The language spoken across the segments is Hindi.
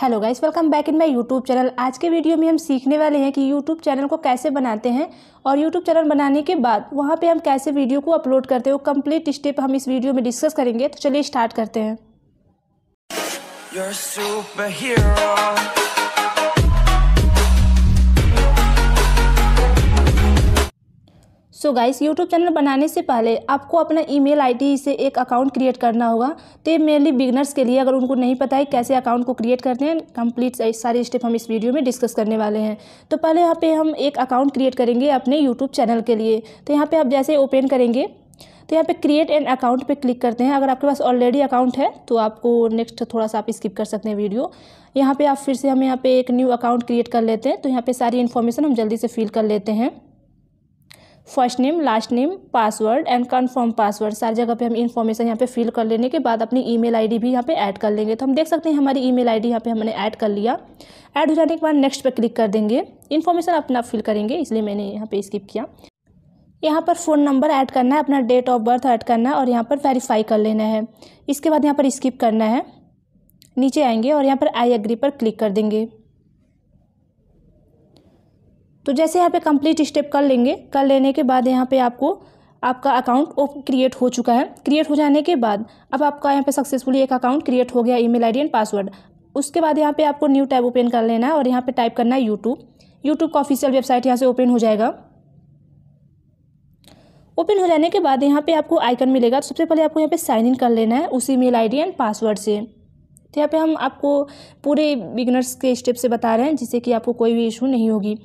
hello guys welcome back in my YouTube channel आज के वीडियो में हम सीखने वाले हैं कि यूट्यूब चैनल को कैसे बनाते हैं और यूट्यूब चैनल बनाने के बाद वहाँ पे हम कैसे वीडियो को अपलोड करते हैं वो कम्प्लीट स्टेप हम इस वीडियो में डिस्कस करेंगे तो चलिए स्टार्ट करते हैं सो गाइस यूट्यूब चैनल बनाने से पहले आपको अपना ईमेल आईडी से एक अकाउंट क्रिएट करना होगा तो ये मेनली बिगनर्स के लिए अगर उनको नहीं पता है कैसे अकाउंट को क्रिएट करते हैं कंप्लीट सारे स्टेप हम इस वीडियो में डिस्कस करने वाले हैं तो पहले यहाँ पे हम एक अकाउंट क्रिएट करेंगे अपने यूट्यूब चैनल के लिए तो यहाँ पर आप जैसे ओपन करेंगे तो यहाँ पे क्रिएट एन अकाउंट पे क्लिक करते हैं अगर आपके पास ऑलरेडी अकाउंट है तो आपको नेक्स्ट थोड़ा सा आप स्किप कर सकते हैं वीडियो यहाँ पे आप फिर से हम यहाँ पे एक न्यू अकाउंट क्रिएट कर लेते हैं तो यहाँ पे सारी इन्फॉर्मेशन हम जल्दी से फिल कर लेते हैं first name last name password and confirm password सारी जगह पे हम इन्फॉर्मेशन यहाँ पे फिल कर लेने के बाद अपनी ईमेल आईडी भी यहाँ पे ऐड कर लेंगे तो हम देख सकते हैं हमारी ईमेल आईडी यहाँ पे हमने ऐड कर लिया ऐड हो जाने के बाद नेक्स्ट पे क्लिक कर देंगे इन्फॉर्मेशन अपना फिल करेंगे इसलिए मैंने यहाँ पर स्किप किया यहाँ पर फ़ोन नंबर ऐड करना है अपना डेट ऑफ बर्थ ऐड करना है और यहाँ पर वेरीफाई कर लेना है इसके बाद यहाँ पर स्किप करना है नीचे आएंगे और यहाँ पर आई एग्री पर क्लिक कर देंगे तो जैसे यहाँ पे कंप्लीट स्टेप कर लेंगे कर लेने के बाद यहाँ पे आपको आपका अकाउंट क्रिएट हो चुका है क्रिएट हो जाने के बाद अब आपका यहाँ पे सक्सेसफुली एक अकाउंट क्रिएट हो गया ईमेल आईडी एंड पासवर्ड उसके बाद यहाँ पे आपको न्यू टैब ओपन कर लेना है और यहाँ पे टाइप करना है यूट्यूब यूट्यूब का ऑफिशियल वेबसाइट यहाँ से ओपन हो जाएगा ओपन हो जाने के बाद यहाँ पर आपको आइकन मिलेगा तो सबसे पहले आपको यहाँ पर साइन इन कर लेना है उसी मेल आईडी एंड पासवर्ड से तो यहाँ पे हम आपको पूरे बिगनर्स के स्टेप से बता रहे हैं जिससे कि आपको कोई भी इशू नहीं होगी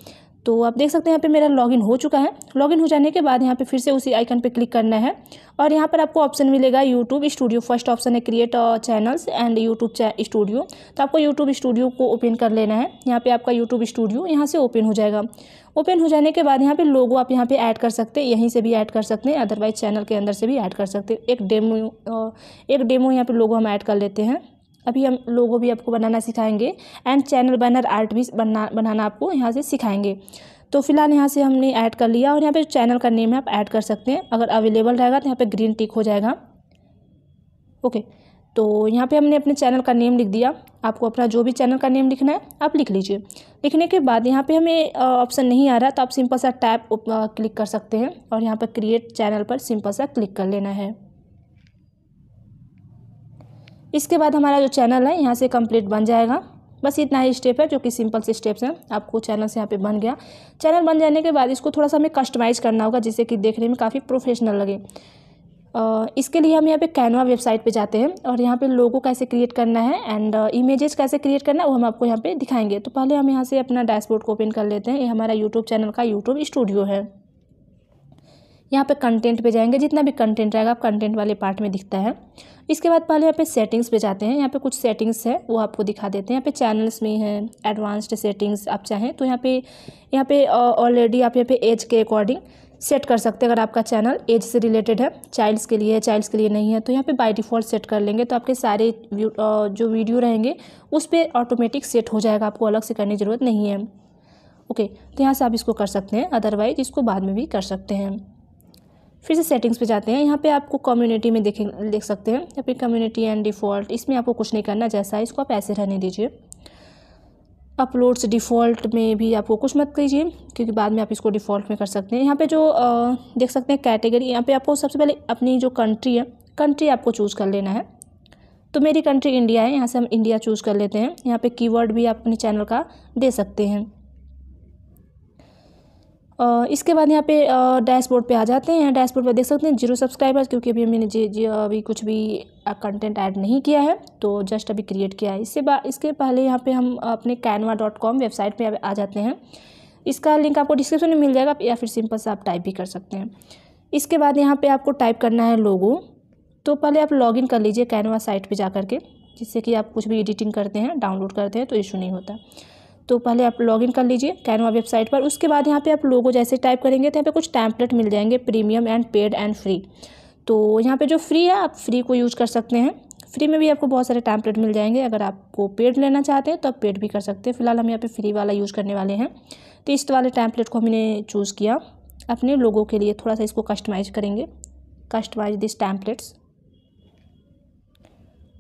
तो आप देख सकते हैं यहाँ पे मेरा लॉगिन हो चुका है लॉगिन हो जाने के बाद यहाँ पे फिर से उसी आइकन पे क्लिक करना है और यहाँ पर आपको ऑप्शन मिलेगा यूट्यूब स्टूडियो फर्स्ट ऑप्शन है create channels and YouTube studio तो आपको यूट्यूब स्टूडियो को ओपन कर लेना है यहाँ पर आपका यूट्यूब स्टूडियो यहाँ से ओपन हो जाएगा ओपन हो जाने के बाद यहाँ पे लोगो आप यहाँ पे ऐड कर सकते हैं यहीं से भी ऐड कर सकते हैं अदरवाइज चैनल के अंदर से भी ऐड कर सकते हैं एक डेमो एक डेमो यहाँ पे लोगो हम ऐड कर लेते हैं अभी हम लोगों भी आपको बनाना सिखाएंगे एंड चैनल बैनर आर्ट भी बना बनाना आपको यहाँ से सिखाएंगे तो फिलहाल यहाँ से हमने ऐड कर लिया और यहाँ पे चैनल का नेम है आप ऐड कर सकते हैं अगर अवेलेबल रहेगा तो यहाँ पे ग्रीन टिक हो जाएगा ओके तो यहाँ पे हमने अपने चैनल का नेम लिख दिया आपको अपना जो भी चैनल का नेम लिखना है आप लिख लीजिए लिखने के बाद यहाँ पे हमें ऑप्शन नहीं आ रहा तो आप सिंपल सा टैप क्लिक कर सकते हैं और यहाँ पर क्रिएट चैनल पर सिंपल सा क्लिक कर लेना है इसके बाद हमारा जो चैनल है यहाँ से कंप्लीट बन जाएगा बस इतना ही स्टेप है जो कि सिंपल से स्टेप्स हैं आपको चैनल से यहाँ पे बन गया चैनल बन जाने के बाद इसको थोड़ा सा हमें कस्टमाइज़ करना होगा जिससे कि देखने में काफ़ी प्रोफेशनल लगे इसके लिए हम यहाँ पे कैनवा वेबसाइट पे जाते हैं और यहाँ पे लोगो कैसे क्रिएट करना है एंड इमेजेस कैसे क्रिएट करना है वो हम आपको यहाँ पर दिखाएंगे तो पहले हम यहाँ से अपना डैशबोर्ड को ओपन कर लेते हैं ये हमारा यूट्यूब चैनल का यूट्यूब स्टूडियो है यहाँ पे कंटेंट पे जाएंगे जितना भी कंटेंट रहेगा आप कंटेंट वाले पार्ट में दिखता है इसके बाद पहले यहाँ पे सेटिंग्स पे जाते हैं यहाँ पे कुछ सेटिंग्स है वो आपको दिखा देते हैं यहाँ पे चैनल्स में हैं एडवांस्ड सेटिंग्स आप चाहें तो यहाँ पे यहाँ पे ऑलरेडी आप यहाँ पे एज के अकॉर्डिंग सेट कर सकते हैं अगर आपका चैनल एज से रिलेटेड है चाइल्ड्स के लिए है चाइल्ड्स के लिए नहीं है तो यहाँ पे बाय डिफ़ॉल्ट सेट कर लेंगे तो आपके सारे जो वीडियो रहेंगे उस पर ऑटोमेटिक सेट हो जाएगा आपको अलग से करने की ज़रूरत नहीं है ओके तो यहाँ से आप इसको कर सकते हैं अदरवाइज इसको बाद में भी कर सकते हैं फिर से सेटिंग्स पे जाते हैं यहाँ पे आपको कम्युनिटी में देखें देख सकते हैं या फिर कम्युनिटी एंड डिफ़ॉल्ट इसमें आपको कुछ नहीं करना जैसा है इसको आप ऐसे रहने दीजिए अपलोड्स डिफ़ॉल्ट में भी आपको कुछ मत कीजिए क्योंकि बाद में आप इसको डिफ़ॉल्ट में कर सकते हैं यहाँ पे जो आ, देख सकते हैं कैटेगरी यहाँ पे आपको सबसे पहले अपनी जो कंट्री है कंट्री आपको चूज़ कर लेना है तो मेरी कंट्री इंडिया है यहाँ से हम इंडिया चूज़ कर लेते हैं यहाँ पे कीवर्ड भी आप अपने चैनल का दे सकते हैं इसके बाद यहाँ पे डैशबोर्ड पे आ जाते हैं डैशबोर्ड पे देख सकते हैं जीरो सब्सक्राइबर्स क्योंकि अभी मैंने जी, जी अभी कुछ भी कंटेंट ऐड नहीं किया है तो जस्ट अभी क्रिएट किया है इससे बा इसके पहले यहाँ पे हम अपने कैनवा डॉट कॉम वेबसाइट पर आ जाते हैं इसका लिंक आपको डिस्क्रिप्शन में मिल जाएगा या फिर सिंपल से आप टाइप भी कर सकते हैं इसके बाद यहाँ पर आपको टाइप करना है लोगो तो पहले आप इन कर लीजिए कैनवा साइट पर जा के जिससे कि आप कुछ भी एडिटिंग करते हैं डाउनलोड करते हैं तो इशू नहीं होता तो पहले आप लॉगिन कर लीजिए कैनवा वेबसाइट पर उसके बाद यहाँ पे आप लोगों जैसे टाइप करेंगे तो यहाँ पे कुछ टैंपलेट मिल जाएंगे premium and paid and free तो यहाँ पे जो फ्री है आप फ्री को यूज कर सकते हैं फ्री में भी आपको बहुत सारे टैंपलेट मिल जाएंगे अगर आपको पेड लेना चाहते हैं तो आप पेड भी कर सकते हैं फिलहाल हम यहाँ पे फ्री वाला यूज़ करने वाले हैं तो इस वाले टैंपलेट को हमने चूज़ किया अपने लोगों के लिए थोड़ा सा इसको कस्टमाइज करेंगे कस्टमाइज दिस टैंपलेट्स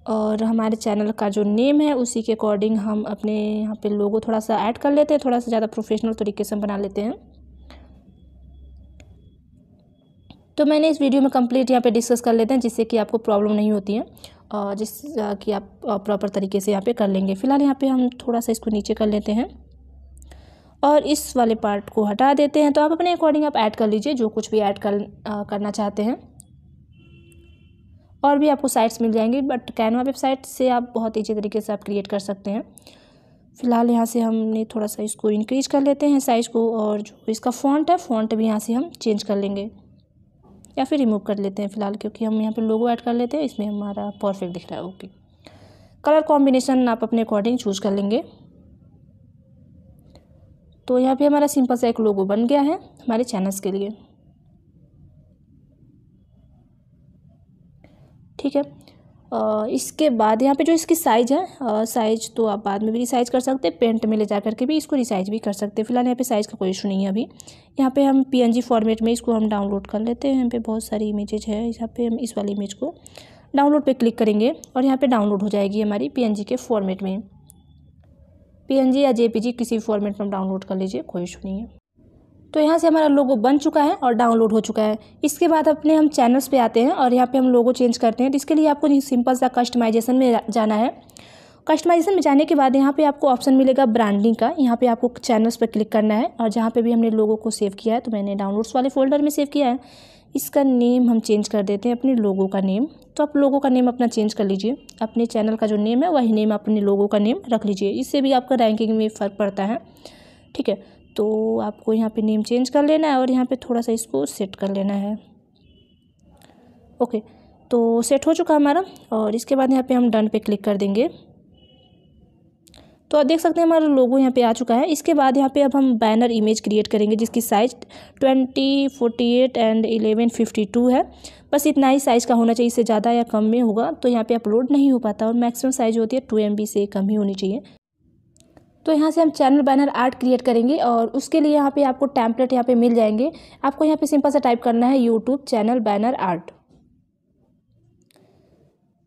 और हमारे चैनल का जो नेम है उसी के अकॉर्डिंग हम अपने यहाँ पे लोगो थोड़ा सा ऐड कर लेते हैं थोड़ा सा ज़्यादा प्रोफेशनल तरीके से हम बना लेते हैं तो मैंने इस वीडियो में कंप्लीट यहाँ पे डिस्कस कर लेते हैं जिससे कि आपको प्रॉब्लम नहीं होती है और जिस कि आप प्रॉपर तरीके से यहाँ पर कर लेंगे फ़िलहाल यहाँ पर हम थोड़ा सा इसको नीचे कर लेते हैं और इस वाले पार्ट को हटा देते हैं तो आप अपने अकॉर्डिंग आप ऐड कर लीजिए जो कुछ भी ऐड कर, करना चाहते हैं और भी आपको साइट्स मिल जाएंगी बट कैनवा वेबसाइट से आप बहुत ईजी तरीके से आप क्रिएट कर सकते हैं फ़िलहाल यहाँ से हमने थोड़ा सा इसको इंक्रीज कर लेते हैं साइज़ को और जो इसका फॉन्ट है फॉन्ट भी यहाँ से हम चेंज कर लेंगे या फिर रिमूव कर लेते हैं फ़िलहाल क्योंकि हम यहाँ पर लोगो ऐड कर लेते हैं इसमें हमारा परफेक्ट दिख रहा है ओके कलर कॉम्बिनेशन आप अपने अकॉर्डिंग चूज़ कर लेंगे तो यहाँ पे हमारा सिंपल सा एक लोगो बन गया है हमारे चैनल्स के लिए ठीक है इसके बाद यहाँ पे जो इसकी साइज़ है साइज़ तो आप बाद में भी रिसाइज कर सकते हैं पेंट में ले जा करके भी इसको रिसाइज भी कर सकते हैं फिलहाल यहाँ पे साइज़ का कोई इशू नहीं है अभी यहाँ पे हम पीएनजी फॉर्मेट में इसको हम डाउनलोड कर लेते हैं यहाँ पे बहुत सारी इमेजेज है यहाँ पे हम इस वाली इमेज को डाउनलोड पर क्लिक करेंगे और यहाँ पर डाउनलोड हो जाएगी हमारी पी के फॉर्मेट में पी या जे किसी भी फॉर्मेट में डाउनलोड कर लीजिए कोई इशू नहीं है तो यहाँ से हमारा लोगो बन चुका है और डाउनलोड हो चुका है इसके बाद अपने हम चैनल्स पे आते हैं और यहाँ पे हम लोगो चेंज करते हैं तो इसके लिए आपको सिंपल सा कस्टमाइजेशन में जाना है कस्टमाइजेशन में जाने के बाद यहाँ पे आपको ऑप्शन मिलेगा ब्रांडिंग का यहाँ पे आपको चैनल्स पर क्लिक करना है और जहाँ पर भी हमने लोगों को सेव किया है तो मैंने डाउनलोड्स वाले फोल्डर में सेव किया है इसका नेम हम चेंज कर देते हैं अपने लोगों का नेम तो आप लोगों का नेम अपना चेंज कर लीजिए अपने चैनल का जो नेम है वही नेम अपने लोगों का नेम रख लीजिए इससे भी आपका रैंकिंग में फ़र्क पड़ता है ठीक है तो आपको यहाँ पे नेम चेंज कर लेना है और यहाँ पे थोड़ा सा इसको सेट कर लेना है ओके तो सेट हो चुका हमारा और इसके बाद यहाँ पे हम डन पे क्लिक कर देंगे तो आप देख सकते हैं हमारा लोगो यहाँ पे आ चुका है इसके बाद यहाँ पे अब हम बैनर इमेज क्रिएट करेंगे जिसकी size twenty forty eight and eleven fifty two है बस इतना ही साइज़ का होना चाहिए इससे ज़्यादा या कम में होगा तो यहाँ पे अपलोड नहीं हो पाता और मैक्सिमम साइज़ होती है टू एम से कम ही होनी चाहिए तो यहाँ से हम चैनल बैनर आर्ट क्रिएट करेंगे और उसके लिए यहाँ पे आपको टैंपलेट यहाँ पे मिल जाएंगे आपको यहाँ पे सिंपल सा टाइप करना है यूट्यूब चैनल बैनर आर्ट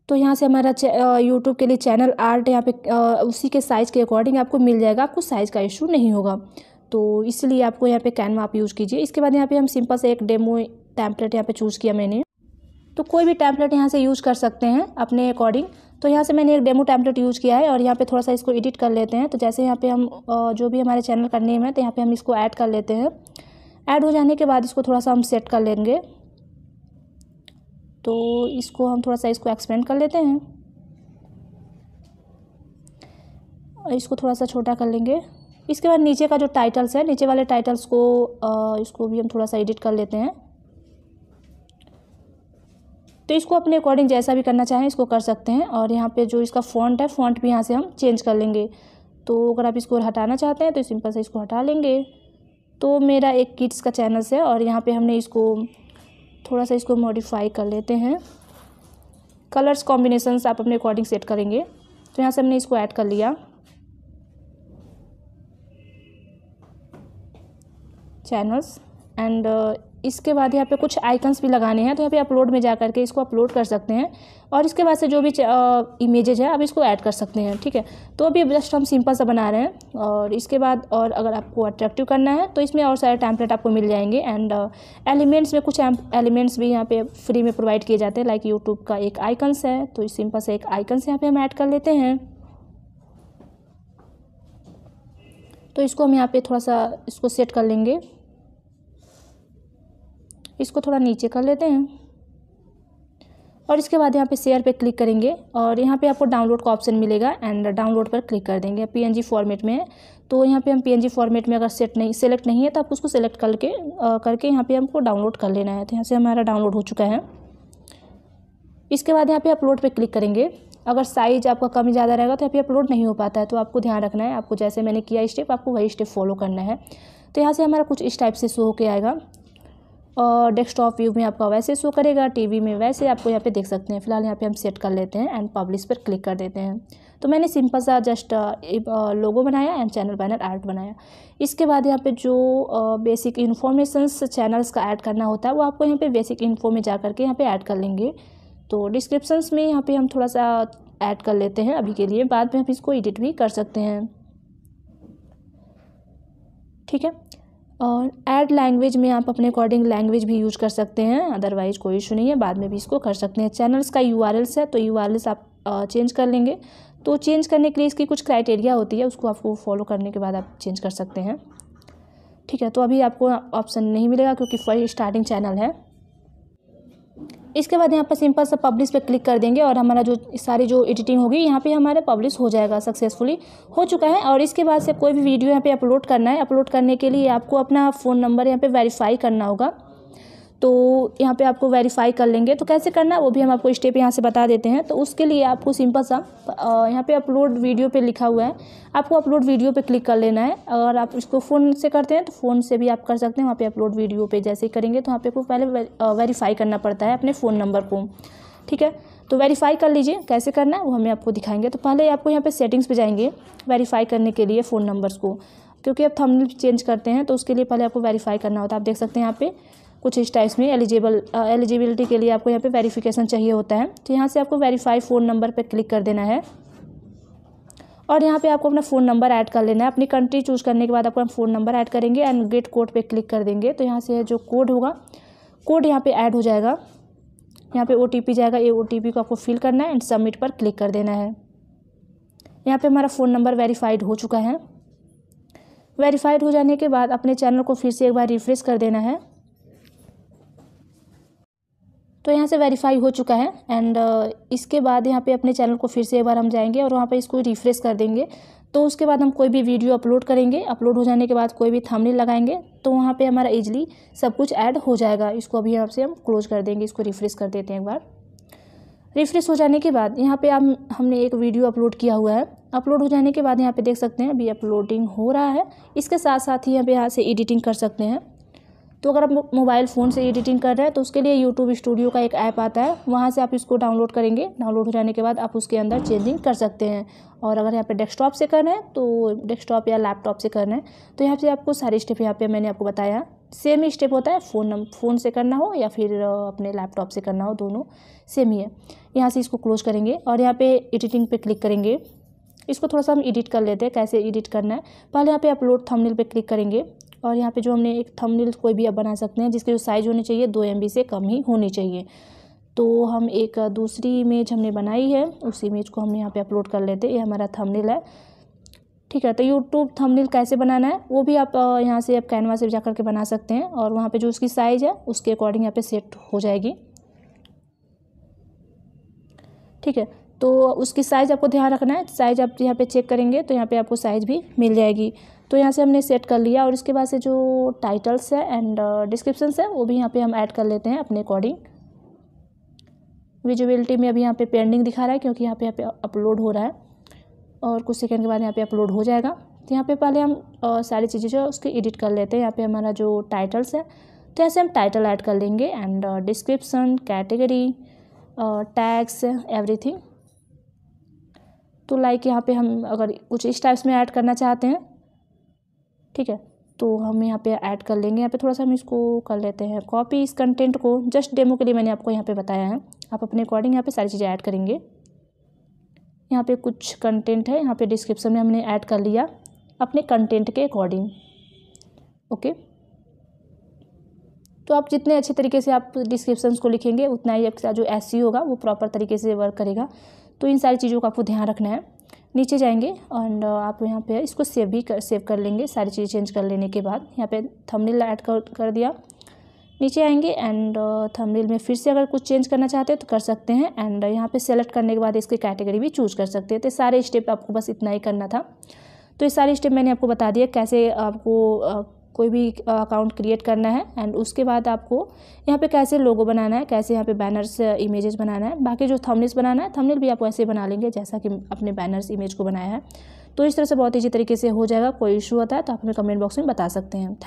तो यहाँ से हमारा यूट्यूब के लिए चैनल आर्ट यहाँ पे उसी के साइज़ के अकॉर्डिंग आपको मिल जाएगा आपको साइज़ का इशू नहीं होगा तो इसलिए आपको यहाँ पे कैनवा आप यूज़ कीजिए इसके बाद यहाँ पे हम सिंपल से एक डेमो टैंपलेट यहाँ पे चूज़ किया मैंने तो कोई भी टैंपलेट यहाँ से यूज़ कर सकते हैं अपने अकॉर्डिंग तो यहाँ से मैंने एक डेमो टैम्पलेट यूज़ किया है और यहाँ पे थोड़ा सा इसको एडिट कर लेते हैं तो जैसे यहाँ पे हम जो भी हमारे चैनल का नेम है तो यहाँ पे हम इसको ऐड कर लेते हैं ऐड हो जाने के बाद इसको थोड़ा सा हम सेट कर लेंगे तो इसको हम थोड़ा सा इसको एक्सपेंड कर लेते हैं और इसको थोड़ा सा छोटा कर लेंगे इसके बाद नीचे का जो टाइटल्स है नीचे वाले टाइटल्स को इसको भी हम थोड़ा सा एडिट कर लेते हैं तो इसको अपने अकॉर्डिंग जैसा भी करना चाहें इसको कर सकते हैं और यहाँ पे जो इसका फॉन्ट है फॉन्ट भी यहाँ से हम चेंज कर लेंगे तो अगर आप इसको हटाना चाहते हैं तो सिंपल से इसको हटा लेंगे तो मेरा एक किड्स का चैनल्स है और यहाँ पर हमने इसको थोड़ा सा इसको मॉडिफाई कर लेते हैं कलर्स कॉम्बिनेशन आप अपने अकॉर्डिंग सेट करेंगे तो यहाँ से हमने इसको ऐड कर लिया चैनल्स एंड uh, इसके बाद यहाँ पे कुछ आइकन्स भी लगाने हैं तो यहाँ पे अपलोड में जा करके इसको अपलोड कर सकते हैं और इसके बाद से जो भी इमेजेज uh, है आप इसको ऐड कर सकते हैं ठीक है तो अभी जस्ट हम सिंपल सा बना रहे हैं और इसके बाद और अगर आपको अट्रैक्टिव करना है तो इसमें और सारे टैंपलेट आपको मिल जाएंगे एंड एलिमेंट्स uh, में कुछ एलिमेंट्स भी यहाँ पर फ्री में प्रोवाइड किए जाते हैं लाइक यूट्यूब का एक आइकन्स है तो इस सिंपल से एक आइकन्स यहाँ पर हम ऐड कर लेते हैं तो इसको हम यहाँ पे थोड़ा सा इसको सेट कर लेंगे इसको थोड़ा नीचे कर लेते हैं और इसके बाद यहाँ पे शेयर पे क्लिक करेंगे और यहाँ पे आपको डाउनलोड का ऑप्शन मिलेगा एंड डाउनलोड पर क्लिक कर देंगे पीएनजी फॉर्मेट में है तो यहाँ पे हम पीएनजी फॉर्मेट में अगर सेट नहीं सेलेक्ट नहीं है तो आप उसको सेलेक्ट करके करके यहाँ पे हमको डाउनलोड कर लेना है तो यहाँ से हमारा डाउनलोड हो चुका है इसके बाद यहाँ पर अपलोड पर क्लिक करेंगे अगर साइज आपका कम ज़्यादा रहेगा तो यहाँ अपलोड नहीं हो पाता है तो आपको ध्यान रखना है आपको जैसे मैंने किया स्टेप आपको वही स्टेप फॉलो करना है तो यहाँ से हमारा कुछ इस टाइप से शो होकर आएगा और डेस्कटॉप व्यू में आपका वैसे शो करेगा टीवी में वैसे आपको यहाँ पे देख सकते हैं फिलहाल यहाँ पे हम सेट कर लेते हैं एंड पब्लिश पर क्लिक कर देते हैं तो मैंने सिंपल सा जस्ट लोगो uh, uh, बनाया एंड चैनल बैनर आर्ट बनाया इसके बाद यहाँ पे जो बेसिक इन्फॉर्मेशंस चैनल्स का ऐड करना होता है वो आपको यहाँ पे बेसिक इन्फो में जा करके यहाँ पे ऐड कर लेंगे तो डिस्क्रिप्शंस में यहाँ पे हम थोड़ा सा ऐड कर लेते हैं अभी के लिए बाद में हम इसको एडिट भी कर सकते हैं ठीक है और ऐड लैंग्वेज में आप अपने अकॉर्डिंग लैंग्वेज भी यूज कर सकते हैं अदरवाइज कोई इशू नहीं है बाद में भी इसको कर सकते हैं चैनल्स का यू है तो यू आप चेंज कर लेंगे तो चेंज करने के लिए इसकी कुछ क्राइटेरिया होती है उसको आपको फॉलो करने के बाद आप चेंज कर सकते हैं ठीक है तो अभी आपको ऑप्शन नहीं मिलेगा क्योंकि फर्स्ट स्टार्टिंग चैनल है इसके बाद यहाँ पर सिंपल सा पब्लिश पे क्लिक कर देंगे और हमारा जो सारी जो एडिटिंग होगी यहाँ पे हमारा पब्लिश हो जाएगा सक्सेसफुली हो चुका है और इसके बाद से कोई भी वीडियो यहाँ पे अपलोड करना है अपलोड करने के लिए आपको अपना फ़ोन नंबर यहाँ पे वेरीफाई करना होगा तो यहाँ पे आपको वेरीफाई कर लेंगे तो कैसे करना है वो भी हम आपको स्टेप यहाँ से बता देते हैं तो उसके लिए आपको सिंपल सा यहाँ पे अपलोड वीडियो पे लिखा हुआ है आपको अपलोड वीडियो पे क्लिक कर लेना है अगर आप इसको फ़ोन से करते हैं तो फ़ोन से भी आप कर सकते हैं वहाँ पे अपलोड वीडियो पे जैसे ही करेंगे तो वहाँ पर आपको पहले वेरीफाई करना पड़ता है अपने फ़ोन नंबर को ठीक है तो वेरीफाई कर लीजिए कैसे करना है वो हमें आपको दिखाएंगे तो पहले आपको यहाँ पर सेटिंग्स पर जाएंगे वेरीफाई करने के लिए फ़ोन नंबर्स को क्योंकि आप थंबनेल चेंज करते हैं तो उसके लिए पहले आपको वेरीफाई करना होता है आप देख सकते हैं यहाँ पर कुछ इस टाइप्स में एलिजिबल एलिजिबिलिटी के लिए आपको यहाँ पे वेरिफिकेशन चाहिए होता है तो यहाँ से आपको वेरीफाई फ़ोन नंबर पर क्लिक कर देना है और यहाँ पे आपको अपना फ़ोन नंबर ऐड कर लेना है अपनी कंट्री चूज़ करने के बाद आपको हम फ़ोन नंबर ऐड करेंगे एंड गेट कोड पर क्लिक कर देंगे तो यहाँ से जो कोड होगा कोड यहाँ पे ऐड हो जाएगा यहाँ पे ओ जाएगा ये ओ को आपको फिल करना है एंड सबमिट पर क्लिक कर देना है यहाँ पे हमारा फ़ोन नंबर वेरीफाइड हो चुका है वेरीफाइड हो जाने के बाद अपने चैनल को फिर से एक बार रिफ़्रेश कर देना है तो यहाँ से वेरीफाई हो चुका है एंड uh, इसके बाद यहाँ पे अपने चैनल को फिर से एक बार हम जाएंगे और वहाँ पे इसको रिफ्रेश कर देंगे तो उसके बाद हम कोई भी वीडियो अपलोड करेंगे अपलोड हो जाने के बाद कोई भी थंबनेल लगाएंगे तो वहाँ पे हमारा ईजिली सब कुछ ऐड हो जाएगा इसको अभी यहाँ से हम क्लोज कर देंगे इसको रिफ्रेश कर देते हैं एक बार रिफ्रेश हो जाने के बाद यहाँ पर हम हमने एक वीडियो अपलोड किया हुआ है अपलोड हो जाने के बाद यहाँ पर देख सकते हैं अभी अपलोडिंग हो रहा है इसके साथ साथ ही यहाँ पर यहाँ से एडिटिंग कर सकते हैं तो अगर आप मोबाइल फ़ोन से एडिटिंग कर रहे हैं तो उसके लिए यूट्यूब स्टूडियो का एक ऐप आता है वहाँ से आप इसको डाउनलोड करेंगे डाउनलोड हो जाने के बाद आप उसके अंदर चेंजिंग कर सकते हैं और अगर यहाँ पे डेस्कटॉप से कर रहे हैं तो डेस्कटॉप या लैपटॉप से करना है तो यहाँ से आपको सारे स्टेप यहाँ पर मैंने आपको बताया सेम ही स्टेप होता है फ़ोन फ़ोन से करना हो या फिर अपने लैपटॉप से करना हो दोनों सेम ही है यहाँ से इसको क्लोज करेंगे और यहाँ पर एडिटिंग पर क्लिक करेंगे इसको थोड़ा सा हम एडिट कर लेते हैं कैसे एडिट करना है पहले यहाँ पे अपलोड थंबनेल पे क्लिक करेंगे और यहाँ पे जो हमने एक थंबनेल कोई भी आप बना सकते हैं जिसकी जो साइज़ होनी चाहिए दो एम से कम ही होनी चाहिए तो हम एक दूसरी इमेज हमने बनाई है उस इमेज को हम यहाँ पे अपलोड कर लेते हैं ये हमारा थंबनेल है ठीक है तो यूट्यूब थंबनेल कैसे बनाना है वो भी आप यहाँ से आप कैनवा से जा करके बना सकते हैं और वहाँ पर जो उसकी साइज़ है उसके अकॉर्डिंग यहाँ पर सेट हो जाएगी ठीक है तो उसकी साइज़ आपको ध्यान रखना है साइज़ आप यहाँ पे चेक करेंगे तो यहाँ पे आपको साइज़ भी मिल जाएगी तो यहाँ से हमने सेट कर लिया और इसके बाद से जो टाइटल्स है एंड डिस्क्रिप्शन है वो भी यहाँ पे हम ऐड कर लेते हैं अपने अकॉर्डिंग विजुअलिटी में अभी यहाँ पे पेंडिंग दिखा रहा है क्योंकि यहाँ पे यहाँ पे अपलोड हो रहा है और कुछ सेकंड के बाद यहाँ पे अपलोड हो जाएगा तो यहाँ पे पहले हम uh, सारी चीज़ें जो है उसकी एडिट कर लेते हैं यहाँ पे हमारा जो टाइटल्स है तो ऐसे हम टाइटल ऐड कर लेंगे and description category tags everything तो लाइक यहाँ पे हम अगर कुछ इस टाइप्स में ऐड करना चाहते हैं ठीक है तो हम यहाँ पे ऐड कर लेंगे यहाँ पे थोड़ा सा हम इसको कर लेते हैं कॉपी इस कंटेंट को जस्ट डेमो के लिए मैंने आपको यहाँ पे बताया है आप अपने अकॉर्डिंग यहाँ पे सारी चीज़ें ऐड करेंगे यहाँ पे कुछ कंटेंट है यहाँ पे डिस्क्रिप्शन में हमने ऐड कर लिया अपने कंटेंट के अकॉर्डिंग ओके तो आप जितने अच्छे तरीके से आप डिस्क्रिप्शन को लिखेंगे उतना ही आपका जो एस होगा वो प्रॉपर तरीके से वर्क करेगा तो इन सारी चीज़ों का आपको ध्यान रखना है नीचे जाएंगे और uh, आप यहाँ पे इसको सेव भी कर सेव कर लेंगे सारी चीज़ें चेंज कर लेने के बाद यहाँ पे थंबनेल ऐड कर कर दिया नीचे आएंगे एंड थंबनेल uh, में फिर से अगर कुछ चेंज करना चाहते हैं तो कर सकते हैं एंड uh, यहाँ पे सेलेक्ट करने के बाद इसकी कैटेगरी भी चूज कर सकते हैं तो सारे स्टेप आपको बस इतना ही करना था तो ये सारे स्टेप मैंने आपको बता दिया कैसे आपको कोई भी अकाउंट क्रिएट करना है एंड उसके बाद आपको यहाँ पे कैसे लोगो बनाना है कैसे यहाँ पे बैनर्स इमेजेस बनाना है बाकी जो थंबनेल्स बनाना है थंबनेल भी आप वैसे बना लेंगे जैसा कि अपने बैनर्स इमेज को बनाया है तो इस तरह से बहुत ईजी तरीके से हो जाएगा कोई इशू होता है तो आप हमें कमेंट बॉक्स में बता सकते हैं थैंक